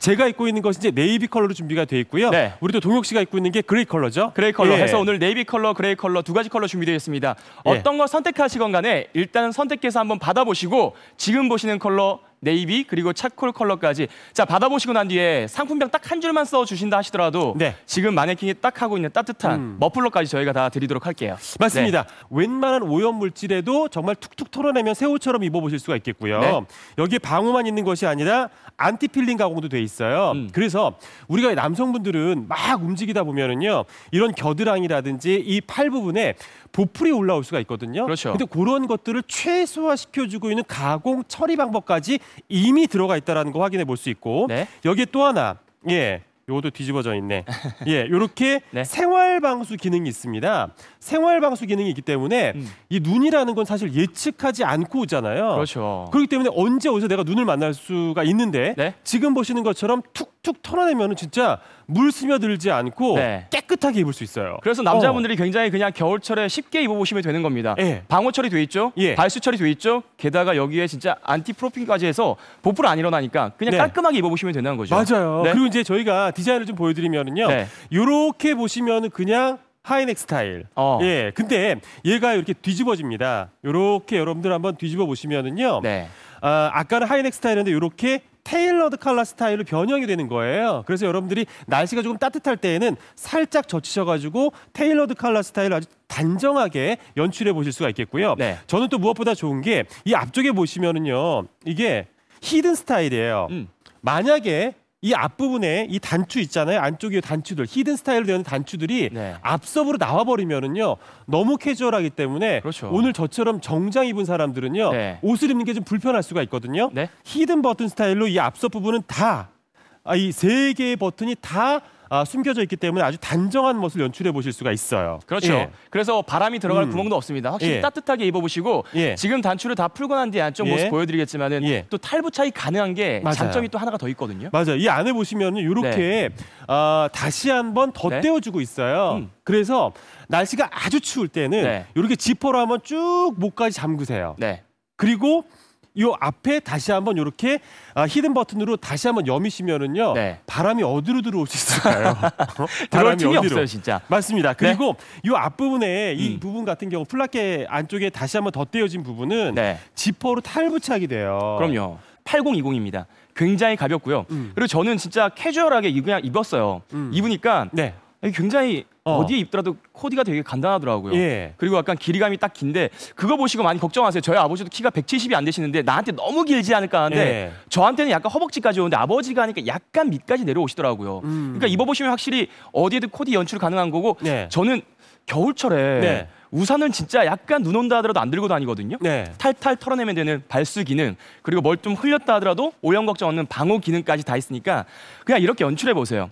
제가 입고 있는 것은 이제 네이비 컬러로 준비가 돼 있고요. 네. 우리 도 동혁 씨가 입고 있는 게 그레이 컬러죠. 그레이 컬러 예. 해서 오늘 네이비 컬러, 그레이 컬러 두 가지 컬러 준비되어 있습니다. 예. 어떤 걸 선택하시건 간에 일단은 선택해서 한번 받아보시고 지금 보시는 컬러 네이비 그리고 차콜 컬러까지 자 받아보시고 난 뒤에 상품명 딱한 줄만 써주신다 하시더라도 네. 지금 마네킹이 딱 하고 있는 따뜻한 음. 머플러까지 저희가 다 드리도록 할게요 맞습니다 네. 웬만한 오염 물질에도 정말 툭툭 털어내면 새 옷처럼 입어보실 수가 있겠고요 네. 여기에 방어만 있는 것이 아니라 안티필링 가공도 돼 있어요 음. 그래서 우리가 남성분들은 막 움직이다 보면은요 이런 겨드랑이라든지 이 팔 부분에 보풀이 올라올 수가 있거든요 그렇죠. 근데 그런 것들을 최소화시켜주고 있는 가공 처리 방법까지 이미 들어가 있다라는 거 확인해 볼 수 있고 네. 여기에 또 하나 예. 요것도 뒤집어져 있네. 예, 요렇게 네. 생활 방수 기능이 있습니다. 생활 방수 기능이 있기 때문에 음. 이 눈이라는 건 사실 예측하지 않고 오잖아요. 그렇죠. 그렇기 때문에 언제 어디서 내가 눈을 만날 수가 있는데 네? 지금 보시는 것처럼 툭 툭툭 털어내면 은 진짜 물 스며들지 않고 네. 깨끗하게 입을 수 있어요. 그래서 어. 남자분들이 어. 굉장히 그냥 겨울철에 쉽게 입어보시면 되는 겁니다. 예. 방호 처리돼 있죠, 예. 발수 처리돼 있죠. 게다가 여기에 진짜 안티 프로핑까지 해서 보풀 안 일어나니까 그냥 네. 깔끔하게 입어보시면 되는 거죠. 맞아요. 네. 그리고 이제 저희가 디자인을 좀 보여드리면은요, 이렇게 네. 보시면 그냥 하이넥 스타일. 어. 예. 근데 얘가 이렇게 뒤집어집니다. 이렇게 여러분들 한번 뒤집어 보시면은요. 네. 아, 아까는 하이넥 스타일인데 이렇게 테일러드 칼라 스타일로 변형이 되는 거예요. 그래서 여러분들이 날씨가 조금 따뜻할 때에는 살짝 젖히셔가지고 테일러드 칼라 스타일 을 아주 단정하게 연출해 보실 수가 있겠고요. 네. 저는 또 무엇보다 좋은 게 이 앞쪽에 보시면은요, 이게 히든 스타일이에요. 음. 만약에 이 앞부분에 이 단추 있잖아요. 안쪽에 단추들, 히든 스타일로 되는 단추들이 네. 앞섭으로 나와 버리면은요. 너무 캐주얼하기 때문에 그렇죠. 오늘 저처럼 정장 입은 사람들은요. 네. 옷을 입는 게 좀 불편할 수가 있거든요. 네? 히든 버튼 스타일로 이 앞섭 부분은 다 이세 아, 개의 버튼이 다 아, 숨겨져 있기 때문에 아주 단정한 멋을 연출해 보실 수가 있어요. 그렇죠. 예. 그래서 바람이 들어갈 음. 구멍도 없습니다. 확실히 예. 따뜻하게 입어보시고 예. 지금 단추를 다 풀고 난 뒤에 안쪽 모습 예. 보여드리겠지만은 예. 또 탈부착이 가능한 게 맞아요. 장점이 또 하나가 더 있거든요. 맞아요. 이 안에 보시면 이렇게 네. 어, 다시 한번 덧대어주고 네. 있어요. 음. 그래서 날씨가 아주 추울 때는 네. 이렇게 지퍼로 한번 쭉 목까지 잠그세요. 네. 그리고 요 앞에 다시 한번 이렇게 아, 히든 버튼으로 다시 한번 여미시면은요 네. 바람이 어디로 들어올 수 있을까요? 들어올 틈이 어디로. 없어요 진짜. 맞습니다. 네. 그리고 네? 요앞 부분에 이 음. 부분 같은 경우 플라켓 안쪽에 다시 한번 덧대어진 부분은 네. 지퍼로 탈부착이 돼요. 그럼요. 8020입니다. 굉장히 가볍고요. 음. 그리고 저는 진짜 캐주얼하게 그냥 입었어요. 음. 입으니까 네. 굉장히 어. 디에 입더라도 코디가 되게 간단하더라고요. 예. 그리고 약간 길이감이 딱 긴데 그거 보시고 많이 걱정하세요. 저희 아버지도 키가 170이 안 되시는데 나한테 너무 길지 않을까 하는데 예. 저한테는 약간 허벅지까지 오는데 아버지가 하니까 약간 밑까지 내려오시더라고요. 음. 그러니까 입어보시면 확실히 어디에든 코디 연출 가능한 거고 네. 저는 겨울철에 네. 우산은 진짜 약간 눈 온다 하더라도 안 들고 다니거든요. 네. 탈탈 털어내면 되는 발수 기능 그리고 뭘 좀 흘렸다 하더라도 오염 걱정 없는 방호 기능까지 다 있으니까 그냥 이렇게 연출해 보세요.